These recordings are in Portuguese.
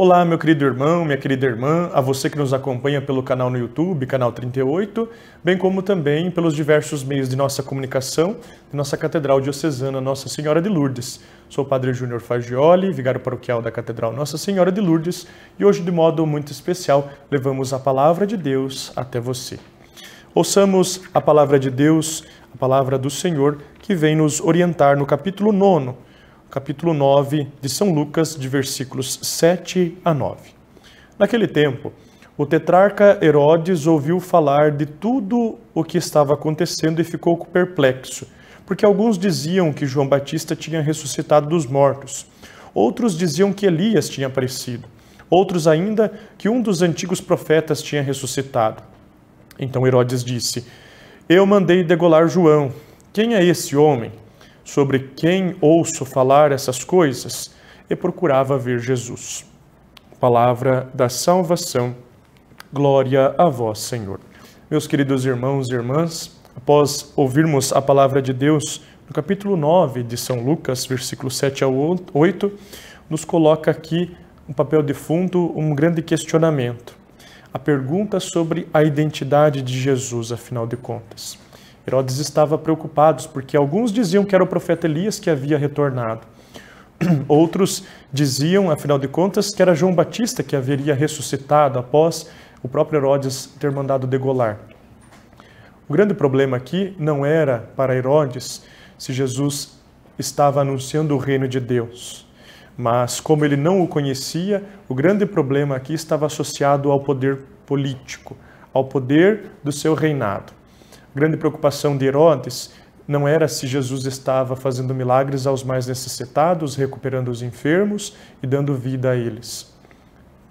Olá, meu querido irmão, minha querida irmã, a você que nos acompanha pelo canal no YouTube, canal 38, bem como também pelos diversos meios de nossa comunicação, de nossa Catedral Diocesana Nossa Senhora de Lourdes. Sou o Padre Júnior Fagioli, vigário paroquial da Catedral Nossa Senhora de Lourdes, e hoje, de modo muito especial, levamos a palavra de Deus até você. Ouçamos a palavra de Deus, a palavra do Senhor, que vem nos orientar no capítulo 9 capítulo 9 de São Lucas, de versículos 7 a 9. Naquele tempo, o tetrarca Herodes ouviu falar de tudo o que estava acontecendo e ficou perplexo, porque alguns diziam que João Batista tinha ressuscitado dos mortos, outros diziam que Elias tinha aparecido, outros ainda que um dos antigos profetas tinha ressuscitado. Então Herodes disse: Eu mandei degolar João. Quem é esse homem? sobre quem ouço falar essas coisas, e procurava ver Jesus. Palavra da salvação. Glória a vós, Senhor. Meus queridos irmãos e irmãs, após ouvirmos a palavra de Deus no capítulo 9 de São Lucas, versículo 7 ao 8, nos coloca aqui um papel de fundo, um grande questionamento. A pergunta sobre a identidade de Jesus, afinal de contas. Herodes estava preocupado, porque alguns diziam que era o profeta Elias que havia retornado. Outros diziam, afinal de contas, que era João Batista que haveria ressuscitado após o próprio Herodes ter mandado degolar. O grande problema aqui não era para Herodes se Jesus estava anunciando o reino de Deus, mas como ele não o conhecia, o grande problema aqui estava associado ao poder político, ao poder do seu reinado grande preocupação de Herodes não era se Jesus estava fazendo milagres aos mais necessitados, recuperando os enfermos e dando vida a eles,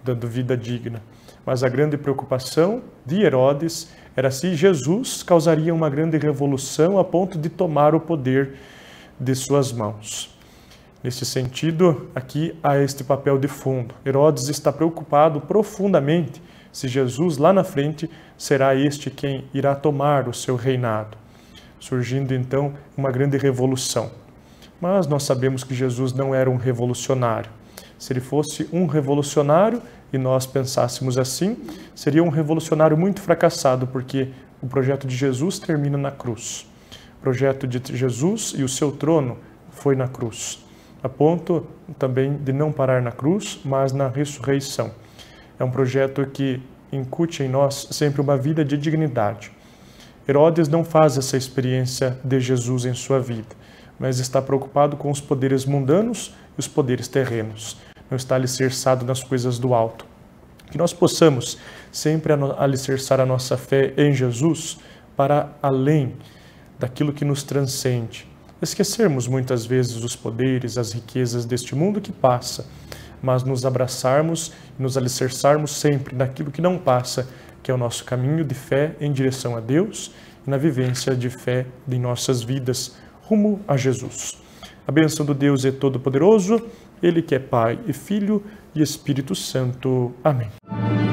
dando vida digna. Mas a grande preocupação de Herodes era se Jesus causaria uma grande revolução a ponto de tomar o poder de suas mãos. Nesse sentido, aqui há este papel de fundo. Herodes está preocupado profundamente se Jesus lá na frente será este quem irá tomar o seu reinado, surgindo então uma grande revolução. Mas nós sabemos que Jesus não era um revolucionário. Se ele fosse um revolucionário e nós pensássemos assim, seria um revolucionário muito fracassado, porque o projeto de Jesus termina na cruz. O projeto de Jesus e o seu trono foi na cruz. A ponto também de não parar na cruz, mas na ressurreição. É um projeto que incute em nós sempre uma vida de dignidade. Herodes não faz essa experiência de Jesus em sua vida, mas está preocupado com os poderes mundanos e os poderes terrenos. Não está alicerçado nas coisas do alto. Que nós possamos sempre alicerçar a nossa fé em Jesus para além daquilo que nos transcende. Esquecermos muitas vezes os poderes, as riquezas deste mundo que passa mas nos abraçarmos, e nos alicerçarmos sempre naquilo que não passa, que é o nosso caminho de fé em direção a Deus e na vivência de fé em nossas vidas rumo a Jesus. A bênção do Deus é todo-poderoso, Ele que é Pai e Filho e Espírito Santo. Amém.